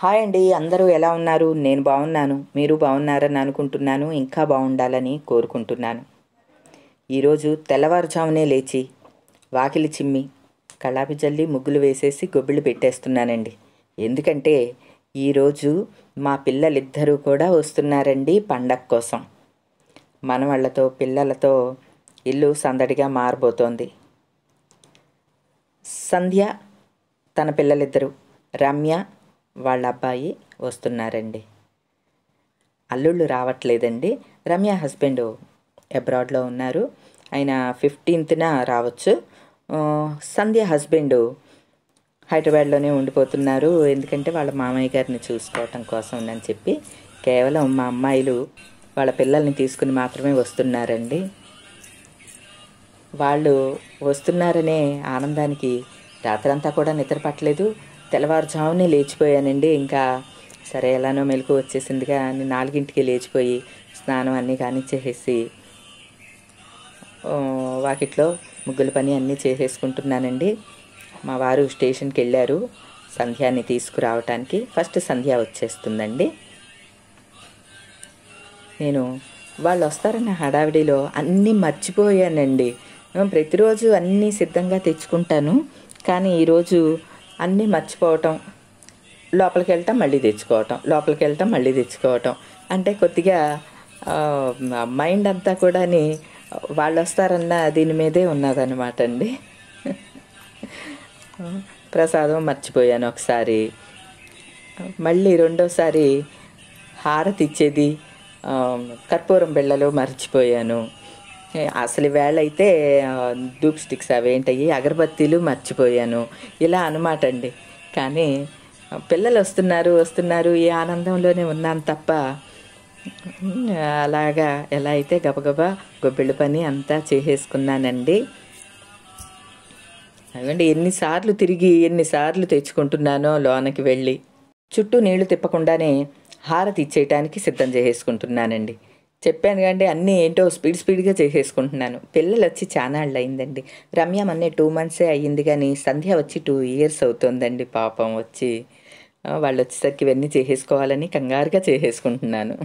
Hi అండి అందరూ ఎలా ఉన్నారు నేను బాగున్నాను మీరు బాగున్నారని అనుకుంటున్నాను ఇంకా బాగుండాలని కోరుకుంటున్నాను ఈరోజు తెల్లవారుజామునే లేచి వాకిలి చిమ్మి కళాపి జల్లి ముగ్గులు వేసేసి గొబ్బిళ్ళు పెట్టేస్తున్నానండి ఎందుకంటే ఈరోజు మా పిల్లలిద్దరూ కూడా వస్తున్నారండి పండగ కోసం మనవాళ్లతో పిల్లలతో ఇల్లు సందడిగా మారబోతోంది సంధ్య తన పిల్లలిద్దరూ రమ్య వాళ్ళ అబ్బాయి వస్తున్నారండి అల్లుళ్ళు రావట్లేదండి రమ్య హస్బెండ్ అబ్రాడ్లో ఉన్నారు ఆయన ఫిఫ్టీన్త్న రావచ్చు సంధ్య హస్బెండ్ హైదరాబాద్లోనే ఉండిపోతున్నారు ఎందుకంటే వాళ్ళ మామయ్య గారిని చూసుకోవటం కోసం అని చెప్పి కేవలం మా అమ్మాయిలు వాళ్ళ పిల్లల్ని తీసుకుని మాత్రమే వస్తున్నారండి వాళ్ళు వస్తున్నారనే ఆనందానికి రాత్రంతా కూడా నిద్ర పట్టలేదు తెల్లవారుజామునే లేచిపోయానండి ఇంకా సరే ఎలానో మెలకు వచ్చేసిందిగా అని నాలుగింటికి లేచిపోయి స్నానం అన్నీ చేసేసి వాకిట్లో ముగ్గుల పని అన్నీ చేసేసుకుంటున్నానండి మా వారు స్టేషన్కి వెళ్ళారు సంధ్యాని తీసుకురావటానికి ఫస్ట్ సంధ్య వచ్చేస్తుందండి నేను వాళ్ళు వస్తారన్న హడావిడిలో అన్నీ మర్చిపోయానండి ప్రతిరోజు అన్నీ సిద్ధంగా తెచ్చుకుంటాను కానీ ఈరోజు అన్నీ మర్చిపోవటం లోపలికి వెళ్తాం మళ్ళీ తెచ్చుకోవటం లోపలికి వెళ్తాం మళ్ళీ తెచ్చుకోవటం అంటే కొద్దిగా మైండ్ అంతా కూడాని వాళ్ళు వస్తారన్న దీని మీదే ఉన్నదనమాట అండి ప్రసాదం మర్చిపోయాను ఒకసారి మళ్ళీ రెండోసారి హారతి ఇచ్చేది కర్పూరం బిళ్ళలు మర్చిపోయాను అసలు వేళ అయితే డూప్ స్టిక్స్ ఏంటయ్యి అగరబత్తీలు మర్చిపోయాను ఇలా అనమాట అండి కానీ పిల్లలు వస్తున్నారు వస్తున్నారు ఈ ఆనందంలోనే ఉన్నాను తప్ప అలాగా ఎలా అయితే గబగబా గొబ్బిళ్ళ పని అంతా చేసేసుకున్నానండి అవండి ఎన్నిసార్లు తిరిగి ఎన్నిసార్లు తెచ్చుకుంటున్నానో లోనకి వెళ్ళి చుట్టూ నీళ్లు తిప్పకుండానే హారతి ఇచ్చేయటానికి సిద్ధం చేసేసుకుంటున్నానండి చెప్పాను కంటే అన్నీ ఏంటో స్పీడ్ స్పీడ్గా చేసేసుకుంటున్నాను పిల్లలు వచ్చి చాలా అయిందండి రమ్య మొన్నే టూ మంత్సే అయ్యింది కానీ సంధ్య వచ్చి టూ ఇయర్స్ అవుతుందండి పాపం వచ్చి వాళ్ళు వచ్చేసరికి ఇవన్నీ చేసేసుకోవాలని కంగారుగా చేసేసుకుంటున్నాను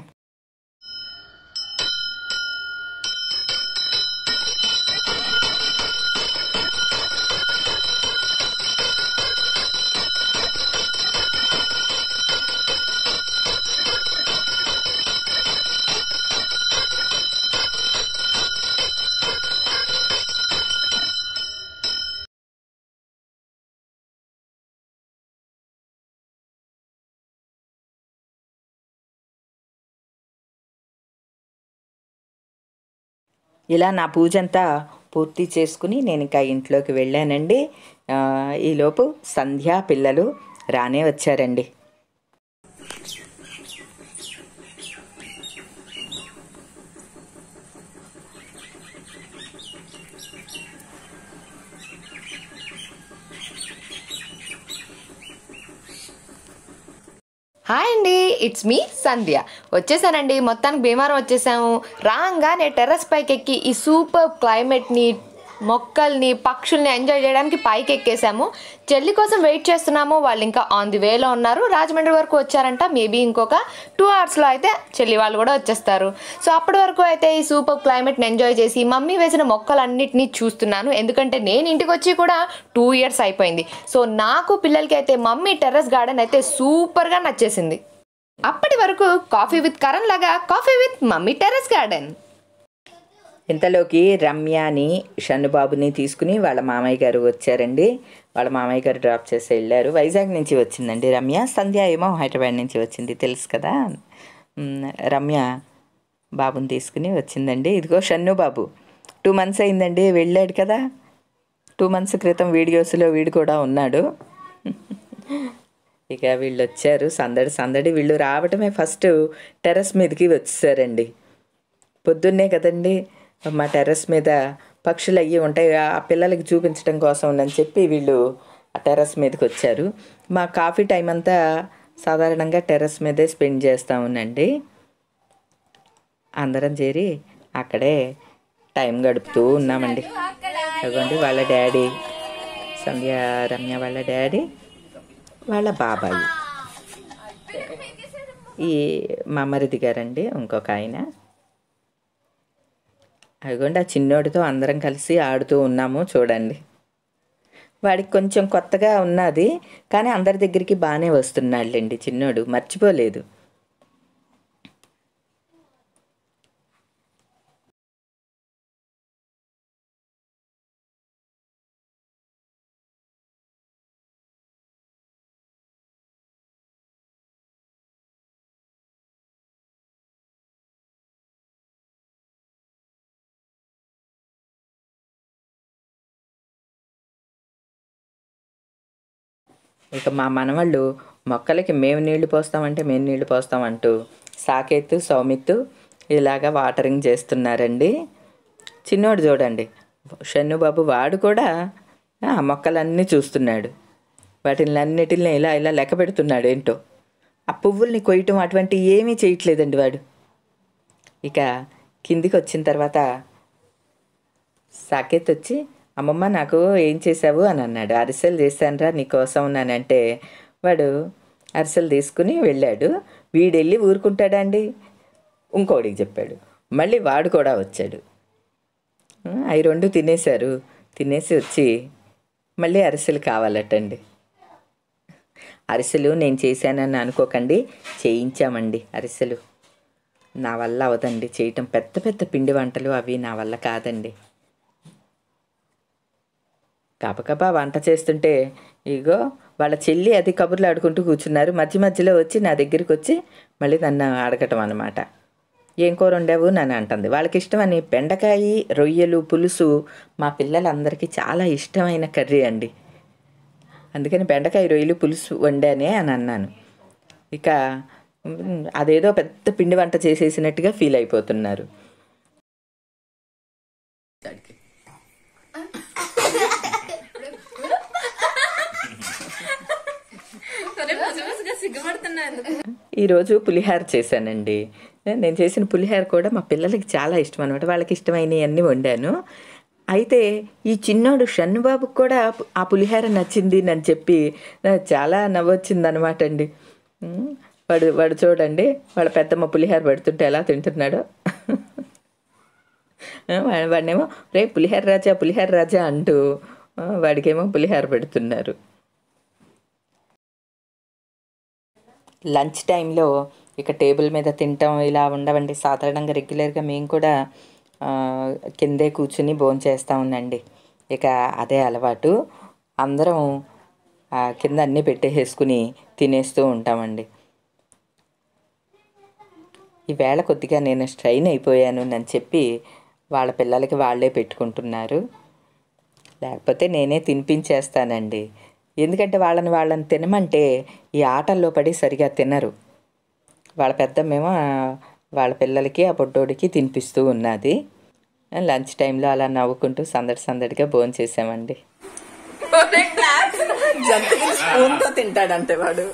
ఇలా నా పూజ అంతా పూర్తి చేసుకుని నేను ఇంకా ఇంట్లోకి వెళ్ళానండి ఈలోపు సంధ్యా పిల్లలు రానే వచ్చారండి హాయ్ అండి ఇట్స్ మీ సంధ్య వచ్చేసానండి మొత్తానికి బీమారం వచ్చేసాము నేను టెర్రస్ పైకి ఎక్కి ఈ సూపర్ క్లైమేట్ని మొక్కల్ని పక్షుల్ని ఎంజాయ్ చేయడానికి పైకి ఎక్కేసాము చెల్లి కోసం వెయిట్ చేస్తున్నాము వాళ్ళు ఇంకా ఆన్ ది వేలో ఉన్నారు రాజమండ్రి వరకు వచ్చారంట మేబీ ఇంకొక టూ అవర్స్లో అయితే చెల్లి వాళ్ళు కూడా వచ్చేస్తారు సో అప్పటి వరకు అయితే ఈ సూపర్ క్లైమేట్ని ఎంజాయ్ చేసి మమ్మీ వేసిన మొక్కలన్నింటినీ చూస్తున్నాను ఎందుకంటే నేను ఇంటికి వచ్చి కూడా టూ ఇయర్స్ అయిపోయింది సో నాకు పిల్లలకి అయితే మమ్మీ టెర్రస్ గార్డెన్ అయితే సూపర్గా నచ్చేసింది అప్పటి వరకు కాఫీ విత్ కరణ్ లాగా coffee with mummy terrace garden ఇంతలోకి రమ్యని షన్నుబాబుని తీసుకుని వాళ్ళ మామయ్య గారు వచ్చారండి వాళ్ళ మామయ్య గారు డ్రాప్ చేసి వెళ్ళారు వైజాగ్ నుంచి వచ్చిందండి రమ్య సంధ్య ఏమో హైదరాబాద్ నుంచి వచ్చింది తెలుసు కదా రమ్య బాబుని తీసుకుని వచ్చిందండి ఇదిగో షన్ను బాబు టూ మంత్స్ అయిందండి వెళ్ళాడు కదా టూ మంత్స్ క్రితం వీడియోస్లో వీడు కూడా ఉన్నాడు ఇక వీళ్ళు వచ్చారు సందడి సందడి వీళ్ళు రావటమే ఫస్ట్ టెరస్ మీదకి వచ్చేసారండి పొద్దున్నే కదండి మా టెర్రస్ మీద పక్షులు అయ్యి ఉంటాయి ఆ పిల్లలకి చూపించడం కోసం అని చెప్పి వీళ్ళు ఆ టెర్రస్ మీదకి వచ్చారు మా కాఫీ టైం అంతా సాధారణంగా టెర్రస్ మీదే స్పెండ్ చేస్తూ ఉండండి అందరం చేరి అక్కడే టైం గడుపుతూ ఉన్నామండి అదిగోండి వాళ్ళ డాడీ సంధ్య రమ్య వాళ్ళ డాడీ వాళ్ళ బాబాయి ఈ మమరిది గారండి ఇంకొక ఆయన అదిగోండి ఆ చిన్నోడితో అందరం కలిసి ఆడుతూ ఉన్నాము చూడండి వాడికి కొంచెం కొత్తగా ఉన్నది కానీ అందరి దగ్గరికి బాగానే వస్తున్నాడులేండి చిన్నోడు మర్చిపోలేదు ఇక మా మనవాళ్ళు మొక్కలకి మేము నీళ్లు పోస్తామంటే మేము నీళ్లు పోస్తామంటూ సాకేత్తు సౌమిత్ ఇలాగా వాటరింగ్ చేస్తున్నారండి చిన్నోడు చూడండి షన్నుబాబు వాడు కూడా ఆ మొక్కలన్నీ చూస్తున్నాడు వాటిని అన్నిటిని ఇలా ఇలా లెక్క పెడుతున్నాడు ఏంటో ఆ పువ్వుల్ని కొయ్యటం అటువంటి ఏమీ చేయట్లేదండి వాడు ఇక కిందికి వచ్చిన తర్వాత సాకేత్ వచ్చి అమ్మమ్మ నాకు ఏం చేసావు అని అన్నాడు అరిసెలు చేశానరా నీకోసం నానంటే వాడు అరిసెలు తీసుకుని వెళ్ళాడు వీడెళ్ళి ఊరుకుంటాడండి ఇంకోడికి చెప్పాడు మళ్ళీ వాడు కూడా వచ్చాడు అవి రెండు తినేశారు తినేసి వచ్చి మళ్ళీ అరిసెలు కావాలటండి అరిసెలు నేను చేశానని అనుకోకండి చేయించామండి అరిసెలు నా వల్ల అవదండి చేయటం పెద్ద పెద్ద పిండి వంటలు అవి నా వల్ల కాదండి గబగబా వంట చేస్తుంటే ఇగో వాళ్ళ చెల్లి అది కబుర్లు ఆడుకుంటూ కూర్చున్నారు మధ్య మధ్యలో వచ్చి నా దగ్గరికి వచ్చి మళ్ళీ నన్ను అడగటం అనమాట ఏం కూర ఉండేవు నన్ను అంటుంది వాళ్ళకి ఇష్టమని బెండకాయ రొయ్యలు పులుసు మా పిల్లలందరికీ చాలా ఇష్టమైన కర్రీ అండి అందుకని బెండకాయ రొయ్యలు పులుసు వండానే అని అన్నాను ఇక అదేదో పెద్ద పిండి వంట చేసేసినట్టుగా ఫీల్ అయిపోతున్నారు ఈరోజు పులిహార చేశానండి నేను చేసిన పులిహార కూడా మా పిల్లలకి చాలా ఇష్టం అనమాట వాళ్ళకి ఇష్టమైనవి అన్నీ వండాను అయితే ఈ చిన్నోడు షన్నుబాబుకి కూడా ఆ పులిహార నచ్చింది అని చెప్పి చాలా నవ్వొచ్చింది అనమాట అండి వాడు వాడు చూడండి వాళ్ళ పెద్దమ్మ పులిహార పెడుతుంటే ఎలా తింటున్నాడో వాడినేమో రే పులిహార రాజా పులిహార రాజా అంటూ వాడికేమో పులిహార పెడుతున్నారు లంచ్ టైంలో ఇక టేబుల్ మీద తింటాం ఇలా ఉండవండి సాధారణంగా రెగ్యులర్గా మేము కూడా కిందే కూర్చుని భోంచేస్తూ ఉందండి ఇక అదే అలవాటు అందరం కింద అన్నీ పెట్టేసుకుని తినేస్తూ ఉంటామండి ఈవేళ కొద్దిగా నేను స్ట్రైన్ అయిపోయాను అని చెప్పి వాళ్ళ పిల్లలకి వాళ్ళే పెట్టుకుంటున్నారు లేకపోతే నేనే తినిపించేస్తానండి ఎందుకంటే వాళ్ళని వాళ్ళని తినమంటే ఈ ఆటల్లో పడి సరిగా తినరు వాళ్ళ పెద్ద మేము వాళ్ళ పిల్లలకి ఆ బొడ్డోడికి తినిపిస్తూ ఉన్నది లంచ్ టైంలో అలా నవ్వుకుంటూ సందడి సందడిగా భోజనం చేసామండి తింటాడంటే వాడు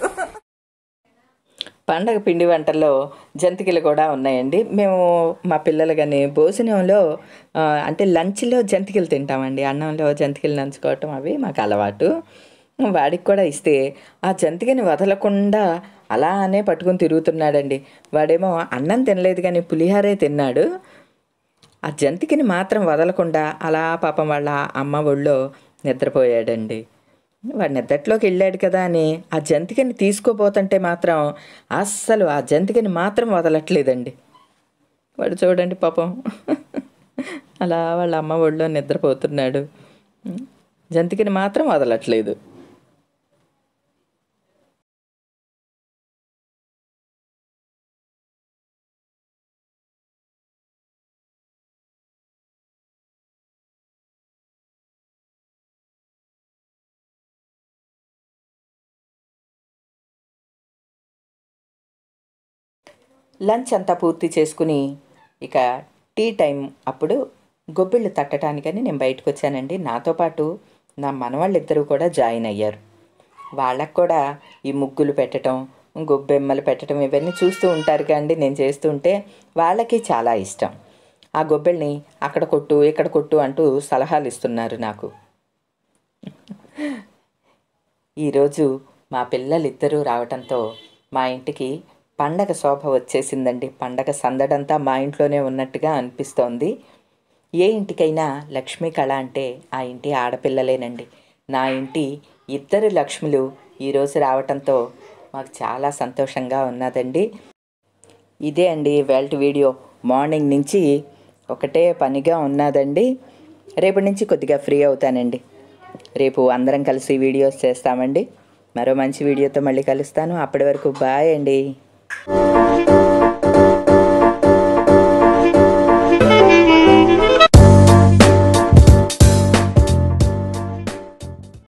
పండగ పిండి వంటల్లో జంతికలు కూడా ఉన్నాయండి మేము మా పిల్లలు కానీ భోజనంలో అంటే లంచ్లో జంతికలు తింటామండి అన్నంలో జంతికలు నంచుకోవటం అవి మాకు అలవాటు వాడికి కూడా ఇస్తే ఆ జంతికని వదలకుండా అలానే పట్టుకుని తిరుగుతున్నాడండి వాడేమో అన్నం తినలేదు కానీ పులిహారే తిన్నాడు ఆ జంతికని మాత్రం వదలకుండా అలా పాపం వాళ్ళ అమ్మ ఒళ్ళో నిద్రపోయాడండి వాడు నిద్రట్లోకి వెళ్ళాడు కదా అని ఆ జంతికని తీసుకోపోతుంటే మాత్రం అస్సలు ఆ జంతికని మాత్రం వదలట్లేదండి వాడు చూడండి పాపం అలా వాళ్ళ అమ్మ ఒళ్ళో నిద్రపోతున్నాడు జంతికని మాత్రం వదలట్లేదు లంచ్ అంతా పూర్తి చేసుకుని ఇక టీ టైం అప్పుడు గొబ్బిళ్ళు తట్టడానికని నేను బయటకు వచ్చానండి నాతో పాటు నా మనవాళ్ళిద్దరూ కూడా జాయిన్ అయ్యారు వాళ్ళకు కూడా ఈ ముగ్గులు పెట్టడం గొబ్బెమ్మలు పెట్టడం ఇవన్నీ చూస్తూ ఉంటారు కానీ నేను చేస్తూ ఉంటే వాళ్ళకి చాలా ఇష్టం ఆ గొబ్బెల్ని అక్కడ కొట్టు ఇక్కడ కొట్టు అంటూ సలహాలు ఇస్తున్నారు నాకు ఈరోజు మా పిల్లలిద్దరూ రావడంతో మా ఇంటికి పండగ శోభ వచ్చేసిందండి పండగ సందడంతా మా ఇంట్లోనే ఉన్నట్టుగా అనిపిస్తోంది ఏ ఇంటికైనా లక్ష్మీ కళ అంటే ఆ ఇంటి ఆడపిల్లలేనండి నా ఇంటి ఇద్దరు లక్ష్ములు ఈరోజు రావటంతో మాకు చాలా సంతోషంగా ఉన్నదండి ఇదే అండి వెల్ట్ వీడియో మార్నింగ్ నుంచి ఒకటే పనిగా ఉన్నదండి రేపటి నుంచి కొద్దిగా ఫ్రీ అవుతానండి రేపు అందరం కలిసి వీడియోస్ చేస్తామండి మరో మంచి వీడియోతో మళ్ళీ కలుస్తాను అప్పటి వరకు బాయ్ అండి Bye.